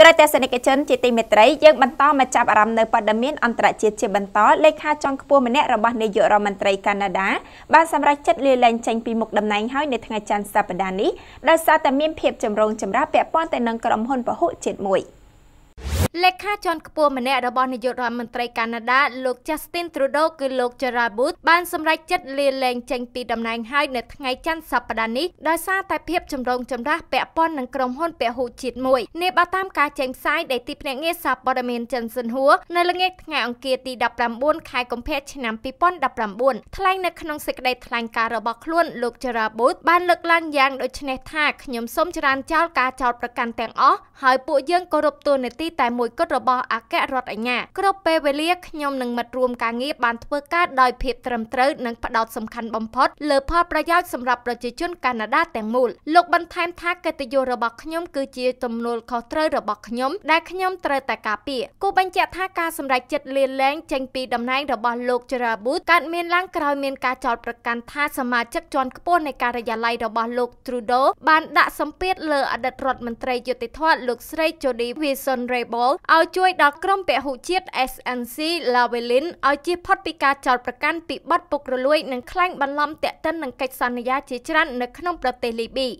ត្រូវតែសេនិកជនជាទីមេត្រីយើងបន្តមកចាប់អារម្មណ៍នៅបដិមានអន្តរជាតិជាបន្តលេខាចុងខ្ពស់ម្នាក់របស់នាយករដ្ឋមន្ត្រីកាណាដាបានសម្រេចចិត្តលាលែងចេញពីមុខតំណែងហើយនៅថ្ងៃច័ន្ទសប្តាហ៍នេះដោយសារតែមានភាពចម្រូងចម្រាសពាក់ព័ន្ធទៅនឹងក្រុមហ៊ុនពហុជាតិមួយ។លេខាជាន់ខ្ពស់ម្នាក់របស់នាយករដ្ឋមន្ត្រីកាណាដាលោក Justin Trudeau គឺលោក Gerald Booth បានសម្រេចចិត្តលាលែងចេញពីតំណែងហើយនៅថ្ងៃច័ន្ទសប្តាហ៍នេះដោយសារតែភាពចម្រូងចម្រាសពាក់ព័ន្ធនឹងក្រុមហ៊ុនពហុជាតិមួយនេះបើតាមការចេញផ្សាយដែលទីភ្នាក់ងារសារព័ត៌មានចិនសិនហួរនៅល្ងាចថ្ងៃអង្គារទី19ខែកុម្ភៈឆ្នាំ2019ថ្លែងនៅក្នុងសេចក្តីថ្លែងការណ៍របស់ខ្លួនលោក Gerald Booth បានលើកឡើងយ៉ាងដូចនេះថាខ្ញុំសូមចរានចោលការចោទប្រកាន់ទាំងអស់ហើយពួកយើងគោរពទួលនីតិតែមួយមួយគត់របស់អគ្គរដ្ឋអាជ្ញាគ្រប់ពេលវេលាខ្ញុំនិងមិត្តរួមការងារបានធ្វើការដោយភាពត្រឹមត្រូវនិងផ្ដោតសំខាន់បំផុតលើផលប្រយោជន៍សម្រាប់ប្រជាជនកាណាដាទាំងមូលលោកបន្ថែមថាកិត្តិយសរបស់ខ្ញុំគឺជាទំនួលខុសត្រូវរបស់ខ្ញុំដែលខ្ញុំត្រូវតែការពារគូបញ្ជាក់ថាការសម្រេចចិត្តលៀនលែងចេញពីតំណែងរបស់លោក Gerard Booth កើតមានឡើងក្រោយមានការចោទប្រកាន់ថាសមាជិកជាន់ខ្ពស់នៃការិយាល័យរបស់លោក Trudeau បានដាក់សម្ពាធលើអតីតរដ្ឋមន្ត្រីយុតិធធម៌លោកស្រី Jody Wilson-Raybould ឲ្យជួយដល់ក្រមពហុជាតិ SNC Lavelin ឲ្យជៀសផុតពីការចោទប្រកាន់ពីបទពុករលួយនិងក្លែងបន្លំទាក់ទិននឹងកិច្ចសន្យាជាច្រើននៅក្នុងប្រទេសលីប៊ី